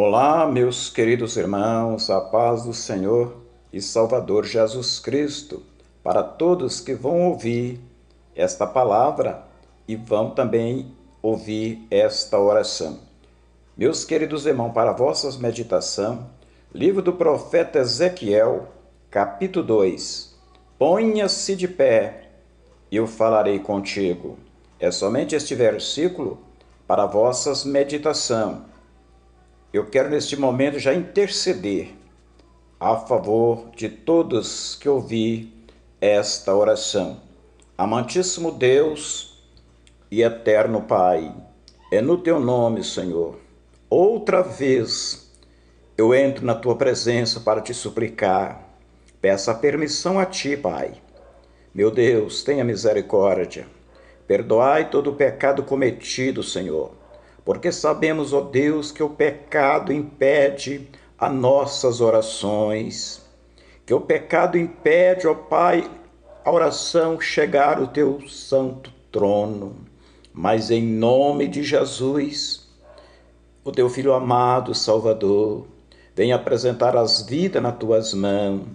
Olá, meus queridos irmãos, a paz do Senhor e Salvador Jesus Cristo para todos que vão ouvir esta palavra e vão também ouvir esta oração. Meus queridos irmãos, para vossas meditação, livro do profeta Ezequiel, capítulo 2. Ponha-se de pé, eu falarei contigo. É somente este versículo para vossas meditação eu quero neste momento já interceder a favor de todos que ouvi esta oração. Amantíssimo Deus e eterno Pai, é no teu nome, Senhor, outra vez eu entro na tua presença para te suplicar. Peço a permissão a ti, Pai. Meu Deus, tenha misericórdia. Perdoai todo o pecado cometido, Senhor porque sabemos, ó Deus, que o pecado impede as nossas orações, que o pecado impede, ó Pai, a oração chegar ao teu santo trono. Mas em nome de Jesus, o teu filho amado Salvador, vem apresentar as vidas nas tuas mãos,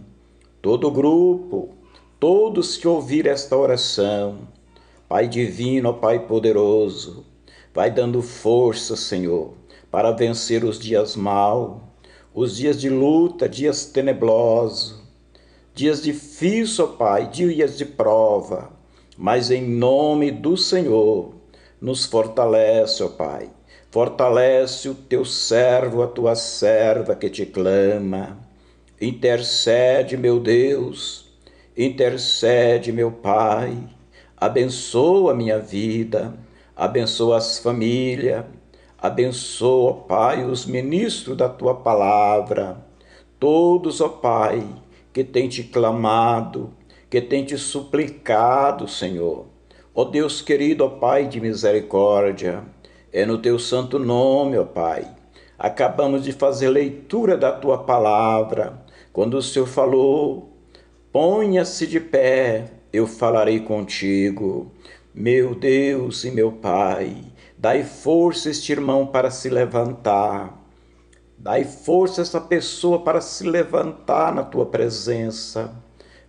todo o grupo, todos que ouvir esta oração. Pai divino, ó Pai poderoso, Vai dando força, Senhor, para vencer os dias maus, os dias de luta, dias tenebrosos, dias difíceis, ó Pai, dias de prova. Mas em nome do Senhor, nos fortalece, ó Pai. Fortalece o teu servo, a tua serva que te clama. Intercede, meu Deus. Intercede, meu Pai. Abençoa a minha vida abençoa as famílias, abençoa, ó Pai, os ministros da tua palavra, todos, ó Pai, que tem te clamado, que tem te suplicado, Senhor. Ó Deus querido, ó Pai de misericórdia, é no teu santo nome, ó Pai. Acabamos de fazer leitura da tua palavra. Quando o Senhor falou, ponha-se de pé, eu falarei contigo. Meu Deus e meu Pai, dai força a este irmão para se levantar. Dai força a esta pessoa para se levantar na tua presença,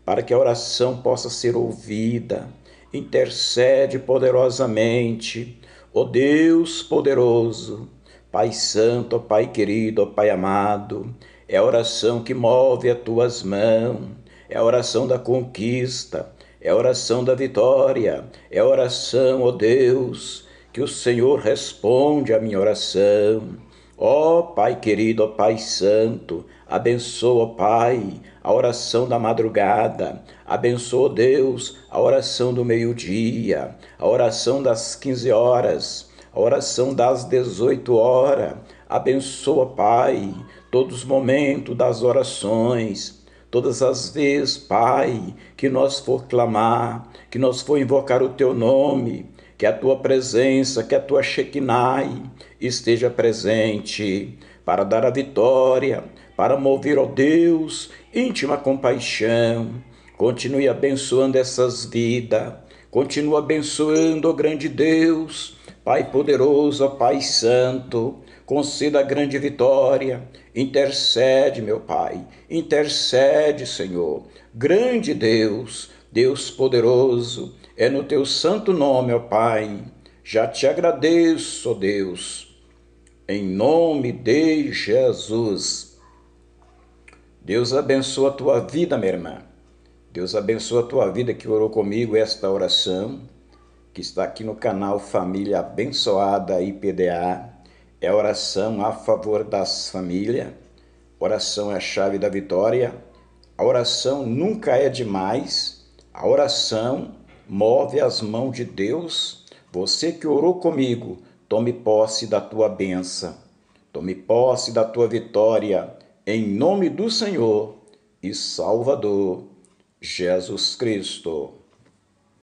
para que a oração possa ser ouvida. Intercede poderosamente, ó oh Deus poderoso, Pai Santo, ó oh Pai querido, ó oh Pai amado. É a oração que move as tuas mãos, é a oração da conquista é a oração da vitória, é a oração, ó oh Deus, que o Senhor responde à minha oração. Ó oh, Pai querido, ó oh, Pai santo, abençoa, Pai, a oração da madrugada, abençoa, Deus, a oração do meio-dia, a oração das 15 horas, a oração das 18 horas, abençoa, Pai, todos os momentos das orações, Todas as vezes, Pai, que nós for clamar, que nós for invocar o teu nome, que a tua presença, que a tua Shekinai esteja presente para dar a vitória, para mover, ó Deus, íntima compaixão. Continue abençoando essas vidas, continue abençoando, ó grande Deus, Pai poderoso, ó Pai santo conceda a grande vitória. Intercede, meu Pai, intercede, Senhor. Grande Deus, Deus poderoso, é no teu santo nome, ó Pai. Já te agradeço, ó Deus, em nome de Jesus. Deus abençoa a tua vida, minha irmã. Deus abençoa a tua vida que orou comigo esta oração, que está aqui no canal Família Abençoada IPDA é oração a favor das famílias, oração é a chave da vitória, a oração nunca é demais, a oração move as mãos de Deus. Você que orou comigo, tome posse da tua benção, tome posse da tua vitória, em nome do Senhor e Salvador, Jesus Cristo.